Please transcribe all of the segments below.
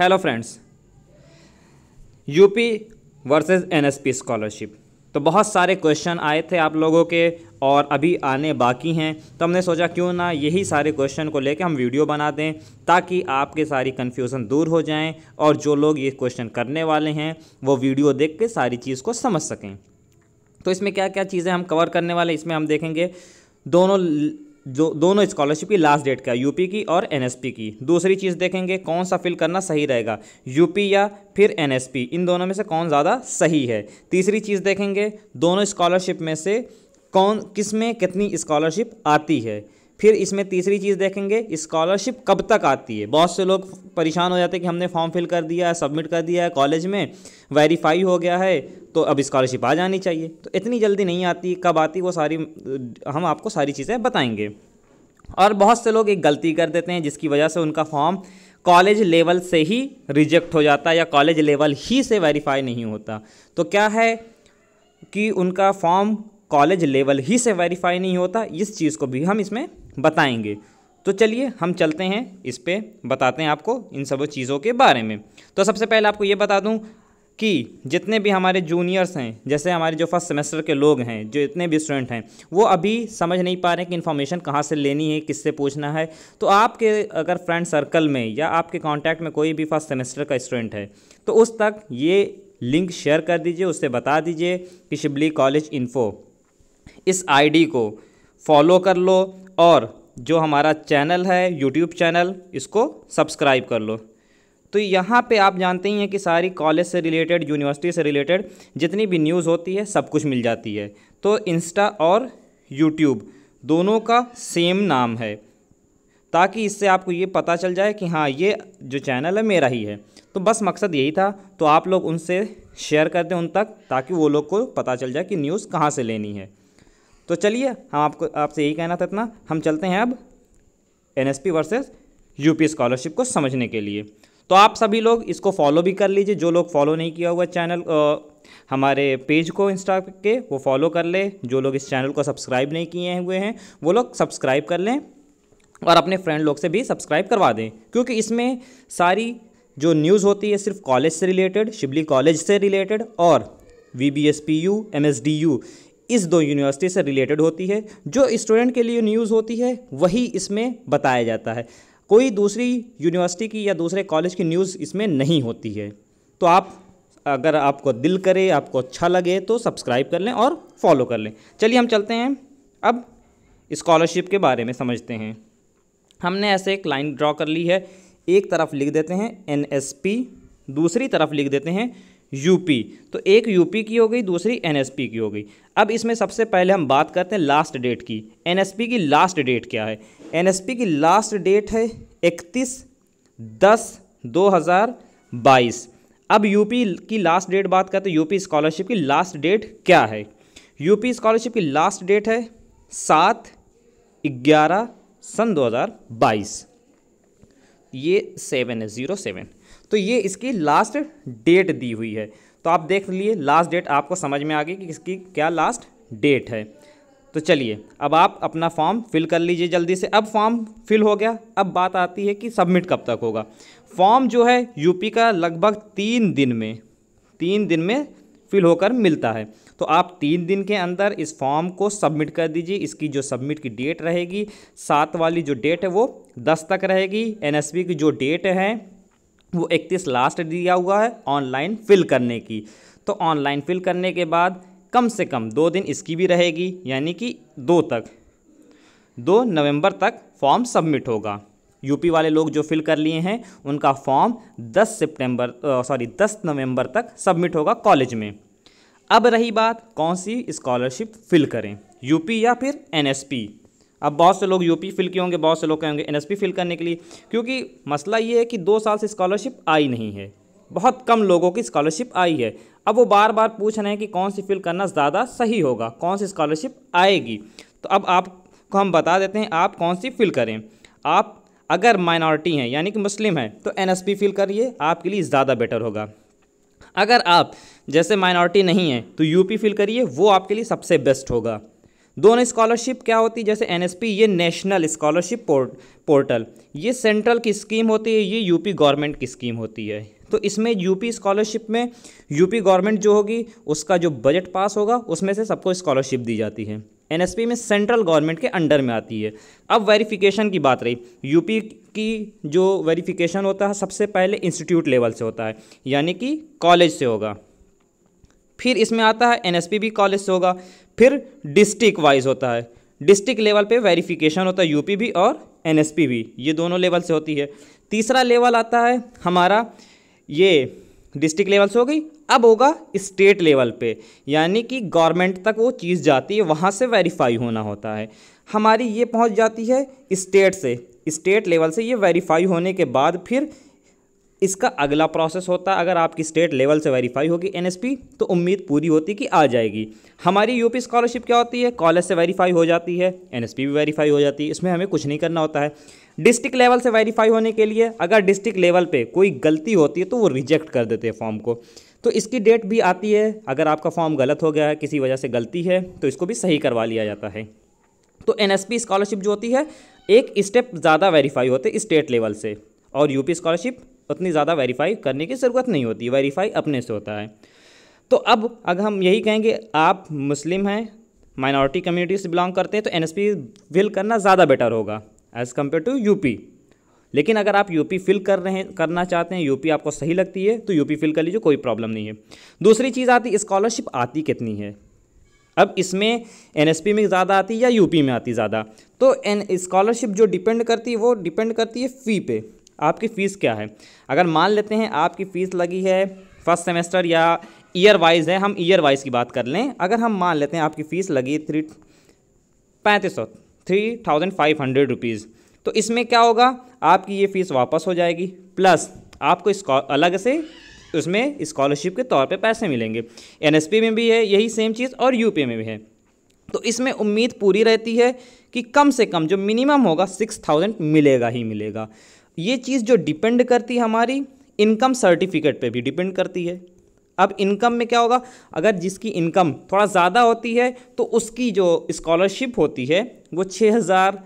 hello friends UP versus NSP scholarship तो बहुत सारे क्वेश्चन आए थे आप लोगों के और अभी आने बाकी हैं तो हमने सोचा क्यों ना यही सारे क्वेश्चन को लेकर हम वीडियो बना दें ताकि आपके सारी कन्फ्यूज़न दूर हो जाएं और जो लोग ये क्वेश्चन करने वाले हैं वो वीडियो देख के सारी चीज़ को समझ सकें तो इसमें क्या क्या चीज़ें हम कवर करने वाले इसमें हम देखेंगे दोनों जो दोनों स्कॉलरशिप की लास्ट डेट का यूपी की और एनएसपी की दूसरी चीज़ देखेंगे कौन सा फिल करना सही रहेगा यूपी या फिर एनएसपी इन दोनों में से कौन ज़्यादा सही है तीसरी चीज़ देखेंगे दोनों स्कॉलरशिप में से कौन किस में कितनी स्कॉलरशिप आती है फिर इसमें तीसरी चीज़ देखेंगे स्कॉलरशिप कब तक आती है बहुत से लोग परेशान हो जाते हैं कि हमने फॉर्म फिल कर दिया है सबमिट कर दिया है कॉलेज में वेरीफाई हो गया है तो अब स्कॉलरशिप आ जानी चाहिए तो इतनी जल्दी नहीं आती कब आती वो सारी हम आपको सारी चीज़ें बताएंगे और बहुत से लोग एक गलती कर देते हैं जिसकी वजह से उनका फॉर्म कॉलेज लेवल से ही रिजेक्ट हो जाता है या कॉलेज लेवल ही से वेरीफाई नहीं होता तो क्या है कि उनका फॉर्म कॉलेज लेवल ही से वेरीफाई नहीं होता इस चीज़ को भी हम इसमें बताएंगे तो चलिए हम चलते हैं इस पर बताते हैं आपको इन सब चीज़ों के बारे में तो सबसे पहले आपको ये बता दूँ कि जितने भी हमारे जूनियर्स हैं जैसे हमारे जो फर्स्ट सेमेस्टर के लोग हैं जो इतने भी स्टूडेंट हैं वो अभी समझ नहीं पा रहे हैं कि इन्फॉर्मेशन कहाँ से लेनी है किससे पूछना है तो आपके अगर फ्रेंड सर्कल में या आपके कांटेक्ट में कोई भी फर्स्ट सेमेस्टर का स्टूडेंट है तो उस तक ये लिंक शेयर कर दीजिए उससे बता दीजिए कि शिबली कॉलेज इन्फो इस आई को फॉलो कर लो और जो हमारा चैनल है यूट्यूब चैनल इसको सब्सक्राइब कर लो तो यहाँ पे आप जानते ही हैं कि सारी कॉलेज से रिलेटेड यूनिवर्सिटी से रिलेटेड जितनी भी न्यूज़ होती है सब कुछ मिल जाती है तो इंस्टा और यूट्यूब दोनों का सेम नाम है ताकि इससे आपको ये पता चल जाए कि हाँ ये जो चैनल है मेरा ही है तो बस मकसद यही था तो आप लोग उनसे शेयर कर दें उन तक ताकि वो लोग को पता चल जाए कि न्यूज़ कहाँ से लेनी है तो चलिए हम आपको आपसे यही कहना था इतना हम चलते हैं अब N S P versus UP scholarship को समझने के लिए तो आप सभी लोग इसको फॉलो भी कर लीजिए जो लोग फॉलो नहीं किया हुआ चैनल आ, हमारे पेज को इंस्टा के वो फॉलो कर ले जो लोग इस चैनल को सब्सक्राइब नहीं किए हुए हैं वो लोग सब्सक्राइब कर लें और अपने फ्रेंड लोग से भी सब्सक्राइब करवा दें क्योंकि इसमें सारी जो न्यूज़ होती है सिर्फ कॉलेज से रिलेटेड शिबली कॉलेज से रिलेटेड और V B S P U M S D U इस दो यूनिवर्सिटी से रिलेटेड होती है जो स्टूडेंट के लिए न्यूज़ होती है वही इसमें बताया जाता है कोई दूसरी यूनिवर्सिटी की या दूसरे कॉलेज की न्यूज़ इसमें नहीं होती है तो आप अगर आपको दिल करे आपको अच्छा लगे तो सब्सक्राइब कर लें और फॉलो कर लें चलिए हम चलते हैं अब इस्कॉलरशिप के बारे में समझते हैं हमने ऐसे एक लाइन ड्रॉ कर ली है एक तरफ लिख देते हैं एन दूसरी तरफ लिख देते हैं यूपी तो एक यूपी की हो गई दूसरी एनएसपी की हो गई अब इसमें सबसे पहले हम बात करते हैं लास्ट डेट की एनएसपी की लास्ट डेट क्या है एनएसपी की लास्ट डेट है इकतीस दस दो हज़ार बाईस अब यूपी की लास्ट डेट बात करते हैं यूपी स्कॉलरशिप की लास्ट डेट क्या है यूपी स्कॉलरशिप की लास्ट डेट है सात ग्यारह सन बाईस ये सेवन है ज़ीरो सेवन तो ये इसकी लास्ट डेट दी हुई है तो आप देख लिए लास्ट डेट आपको समझ में आ गई कि इसकी क्या लास्ट डेट है तो चलिए अब आप अपना फॉर्म फिल कर लीजिए जल्दी से अब फॉर्म फिल हो गया अब बात आती है कि सबमिट कब तक होगा फॉर्म जो है यूपी का लगभग तीन दिन में तीन दिन में फिल होकर मिलता है तो आप तीन दिन के अंदर इस फॉर्म को सबमिट कर दीजिए इसकी जो सबमिट की डेट रहेगी सात वाली जो डेट है वो दस तक रहेगी एनएसपी की जो डेट है वो इकतीस लास्ट दिया हुआ है ऑनलाइन फिल करने की तो ऑनलाइन फिल करने के बाद कम से कम दो दिन इसकी भी रहेगी यानी कि दो तक दो नवंबर तक फॉर्म सबमिट होगा यूपी वाले लोग जो फिल कर लिए हैं उनका फॉर्म 10 सितंबर सॉरी 10 नवंबर तक सबमिट होगा कॉलेज में अब रही बात कौन सी स्कॉलरशिप फिल करें यूपी या फिर एनएसपी अब बहुत से लोग यूपी फिल किए होंगे बहुत से लोग कहेंगे एनएसपी फिल करने के लिए क्योंकि मसला ये है कि दो साल से स्कॉलरशिप आई नहीं है बहुत कम लोगों की स्कॉलरशिप आई है अब वो बार बार पूछ रहे हैं कि कौन सी फिल करना ज़्यादा सही होगा कौन सी स्कॉलरशिप आएगी तो अब आपको हम बता देते हैं आप कौन सी फिल करें आप अगर माइनॉरिटी हैं यानी कि मुस्लिम हैं तो एन फिल करिए आपके लिए ज़्यादा बेटर होगा अगर आप जैसे माइनॉरिटी नहीं हैं तो यूपी फिल करिए वो आपके लिए सबसे बेस्ट होगा दोनों स्कॉलरशिप क्या होती है जैसे एनएसपी ये नेशनल स्कॉलरशिप पोर्ट पोर्टल ये सेंट्रल की स्कीम होती है ये यूपी गवर्नमेंट की स्कीम होती है तो इसमें यूपी स्कॉलरशिप में यूपी गवर्नमेंट जो होगी उसका जो बजट पास होगा उसमें से सबको स्कॉलरशिप दी जाती है एनएसपी में सेंट्रल गवर्नमेंट के अंडर में आती है अब वेरिफिकेशन की बात रही यूपी की जो वेरिफिकेशन होता है सबसे पहले इंस्टीट्यूट लेवल से होता है यानी कि कॉलेज से होगा फिर इसमें आता है एन कॉलेज से होगा फिर डिस्ट्रिक्ट वाइज होता है डिस्ट्रिक्ट लेवल पे वेरिफिकेशन होता है यूपी भी और एन भी ये दोनों लेवल से होती है तीसरा लेवल आता है हमारा ये डिस्ट्रिक्ट लेवल से हो गई अब होगा स्टेट लेवल पे यानी कि गवर्नमेंट तक वो चीज़ जाती है वहाँ से वेरीफाई होना होता है हमारी ये पहुँच जाती है स्टेट से स्टेट लेवल से ये वेरीफाई होने के बाद फिर इसका अगला प्रोसेस होता है अगर आपकी स्टेट लेवल से वेरीफाई होगी एनएसपी तो उम्मीद पूरी होती कि आ जाएगी हमारी यूपी स्कॉलरशिप क्या होती है कॉलेज से वेरीफाई हो जाती है एनएसपी भी वेरीफाई हो जाती है इसमें हमें कुछ नहीं करना होता है डिस्ट्रिक्ट लेवल से वेरीफाई होने के लिए अगर डिस्ट्रिक्ट लेवल पे कोई गलती होती है तो वो रिजेक्ट कर देते हैं फॉर्म को तो इसकी डेट भी आती है अगर आपका फॉर्म गलत हो गया है किसी वजह से गलती है तो इसको भी सही करवा लिया जाता है तो एन स्कॉलरशिप जो होती है एक स्टेप ज़्यादा वेरीफाई होते स्टेट लेवल से और यूपी स्कॉलरशिप उतनी ज़्यादा वेरीफाई करने की ज़रूरत नहीं होती वेरीफाई अपने से होता है तो अब अगर हम यही कहेंगे आप मुस्लिम हैं माइनॉरिटी कम्युनिटी से बिलोंग करते हैं तो एन फिल करना ज़्यादा बेटर होगा एज़ कम्पेयर टू यू लेकिन अगर आप यूपी फिल कर रहे हैं करना चाहते हैं यूपी आपको सही लगती है तो यूपी फिल कर लीजिए कोई प्रॉब्लम नहीं है दूसरी चीज़ आती स्कॉलरशिप आती कितनी है अब इसमें एनएसपी में ज़्यादा आती या यूपी में आती ज़्यादा तो एन स्कॉलरशिप जो डिपेंड करती है वो डिपेंड करती है फ़ी पे आपकी फ़ीस क्या है अगर मान लेते हैं आपकी फ़ीस लगी है फर्स्ट सेमेस्टर या ईयर वाइज है हम ईयर वाइज की बात कर लें अगर हम मान लेते हैं आपकी फ़ीस लगी थ्री पैंतीस सौ three thousand five hundred rupees तो इसमें क्या होगा आपकी ये फ़ीस वापस हो जाएगी प्लस आपको अलग से उसमें इस्कॉलरशिप के तौर पर पैसे मिलेंगे एन में भी है यही सेम चीज़ और यूपी में भी है तो इसमें उम्मीद पूरी रहती है कि कम से कम जो मिनिमम होगा सिक्स थाउजेंड मिलेगा ही मिलेगा ये चीज़ जो डिपेंड करती है हमारी इनकम सर्टिफिकेट पे भी डिपेंड करती है अब इनकम में क्या होगा अगर जिसकी इनकम थोड़ा ज़्यादा होती है तो उसकी जो स्कॉलरशिप होती है वो छः हज़ार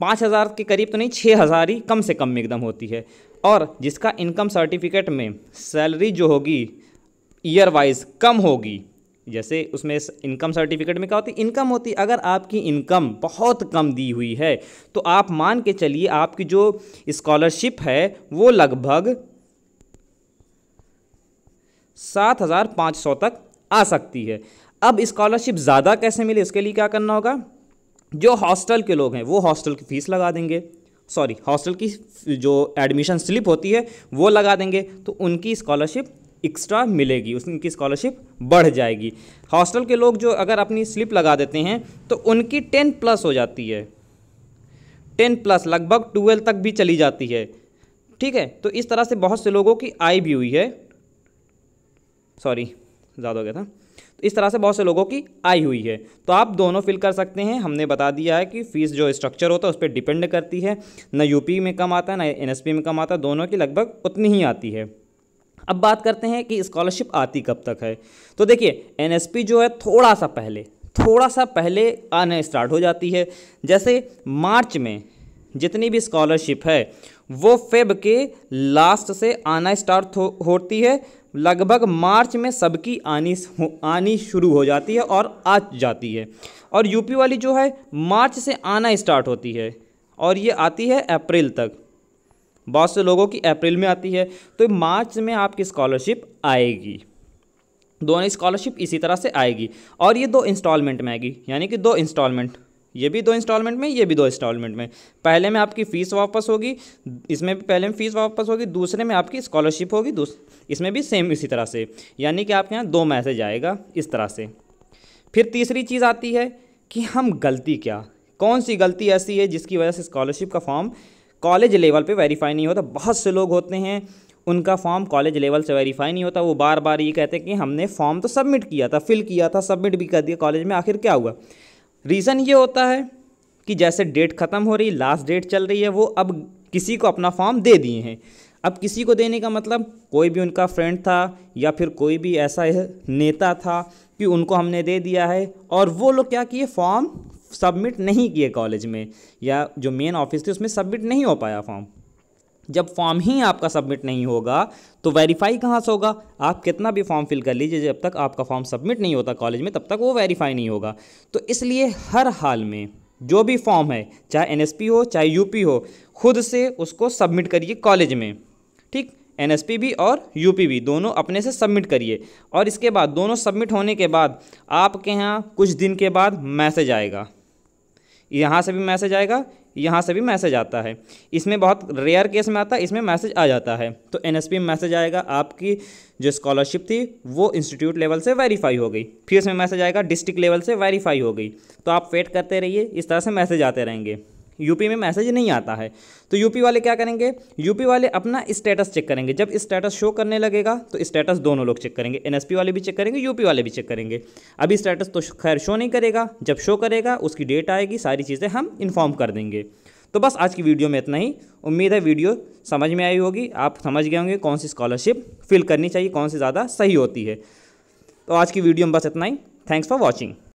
पाँच हज़ार के करीब तो नहीं छः हज़ार ही कम से कम एकदम होती है और जिसका इनकम सर्टिफिकेट में सैलरी जो होगी ईयर वाइज कम होगी जैसे उसमें इनकम सर्टिफिकेट में क्या होती है इनकम होती है अगर आपकी इनकम बहुत कम दी हुई है तो आप मान के चलिए आपकी जो स्कॉलरशिप है वो लगभग सात हज़ार पाँच सौ तक आ सकती है अब स्कॉलरशिप ज़्यादा कैसे मिले इसके लिए क्या करना होगा जो हॉस्टल के लोग हैं वो हॉस्टल की फ़ीस लगा देंगे सॉरी हॉस्टल की जो एडमिशन स्लिप होती है वो लगा देंगे तो उनकी स्कॉलरशिप एक्स्ट्रा मिलेगी उनकी स्कॉलरशिप बढ़ जाएगी हॉस्टल के लोग जो अगर अपनी स्लिप लगा देते हैं तो उनकी टेन प्लस हो जाती है टेन प्लस लगभग ट्वेल्व तक भी चली जाती है ठीक है तो इस तरह से बहुत से लोगों की आय भी हुई है सॉरी ज़्यादा हो गया था तो इस तरह से बहुत से लोगों की आय हुई है तो आप दोनों फिल कर सकते हैं हमने बता दिया है कि फ़ीस जो स्ट्रक्चर होता है उस पर डिपेंड करती है ना यूपी में कम आता है ना एनएसपी में कम आता है दोनों की लगभग उतनी ही आती है अब बात करते हैं कि स्कॉलरशिप आती कब तक है तो देखिए एनएसपी जो है थोड़ा सा पहले थोड़ा सा पहले आने स्टार्ट हो जाती है जैसे मार्च में जितनी भी स्कॉलरशिप है वो फेब के लास्ट से आना स्टार्ट होती है लगभग मार्च में सबकी आनी आनी शुरू हो जाती है और आ जाती है और यूपी वाली जो है मार्च से आना स्टार्ट होती है और ये आती है अप्रैल तक बहुत से लोगों की अप्रैल में आती है तो मार्च में आपकी स्कॉलरशिप आएगी दोनों स्कॉलरशिप इसी तरह से आएगी और ये दो इंस्टॉलमेंट में आएगी यानी कि दो इंस्टॉलमेंट ये भी दो इंस्टॉलमेंट में ये भी दो इंस्टॉलमेंट में पहले में आपकी फ़ीस वापस होगी इसमें भी पहले में फ़ीस वापस होगी दूसरे में आपकी स्कॉलरशिप होगी इसमें भी सेम इसी तरह से यानी कि आपके यहाँ दो मैसेज आएगा इस तरह से फिर तीसरी चीज़ आती है कि हम गलती क्या कौन सी गलती ऐसी है जिसकी वजह से स्कॉलरशिप का फॉर्म कॉलेज लेवल पे वेरीफाई नहीं होता बहुत से लोग होते हैं उनका फॉर्म कॉलेज लेवल से वेरीफाई नहीं होता वो बार बार ये कहते हैं कि हमने फॉर्म तो सबमिट किया था फिल किया था सबमिट भी कर दिया कॉलेज में आखिर क्या हुआ रीज़न ये होता है कि जैसे डेट ख़त्म हो रही लास्ट डेट चल रही है वो अब किसी को अपना फॉर्म दे दिए हैं अब किसी को देने का मतलब कोई भी उनका फ्रेंड था या फिर कोई भी ऐसा नेता था कि उनको हमने दे दिया है और वो लोग क्या किए फॉर्म सबमिट नहीं किए कॉलेज में या जो मेन ऑफिस थी उसमें सबमिट नहीं हो पाया फॉर्म जब फॉर्म ही आपका सबमिट नहीं होगा तो वेरीफाई कहाँ से होगा आप कितना भी फॉर्म फिल कर लीजिए जब तक आपका फॉर्म सबमिट नहीं होता कॉलेज में तब तक वो वेरीफाई नहीं होगा तो इसलिए हर हाल में जो भी फॉर्म है चाहे एन हो चाहे यूपी हो खुद से उसको सबमिट करिए कॉलेज में ठीक एन भी और यूपी भी दोनों अपने से सबमिट करिए और इसके बाद दोनों सबमिट होने के बाद आपके यहाँ कुछ दिन के बाद मैसेज आएगा यहाँ से भी मैसेज आएगा यहाँ से भी मैसेज आता है इसमें बहुत रेयर केस में आता है इसमें मैसेज आ जाता है तो एन में मैसेज आएगा आपकी जो स्कॉलरशिप थी वो इंस्टीट्यूट लेवल से वेरीफाई हो गई फिर इसमें मैसेज आएगा डिस्ट्रिक्ट लेवल से वेरीफाई हो गई तो आप वेट करते रहिए इस तरह से मैसेज आते रहेंगे यूपी में मैसेज नहीं आता है तो यूपी वाले क्या करेंगे यूपी वाले अपना स्टेटस चेक करेंगे जब स्टेटस शो करने लगेगा तो स्टेटस दोनों लोग चेक करेंगे एनएसपी वाले भी चेक करेंगे यूपी वाले भी चेक करेंगे अभी स्टेटस तो खैर शो नहीं करेगा जब शो करेगा उसकी डेट आएगी सारी चीज़ें हम इन्फॉर्म कर देंगे तो बस आज की वीडियो में इतना ही उम्मीद है वीडियो समझ में आई होगी आप समझ गए होंगे कौन सी स्कॉलरशिप फिल करनी चाहिए कौन सी ज़्यादा सही होती है तो आज की वीडियो में बस इतना ही थैंक्स फॉर वॉचिंग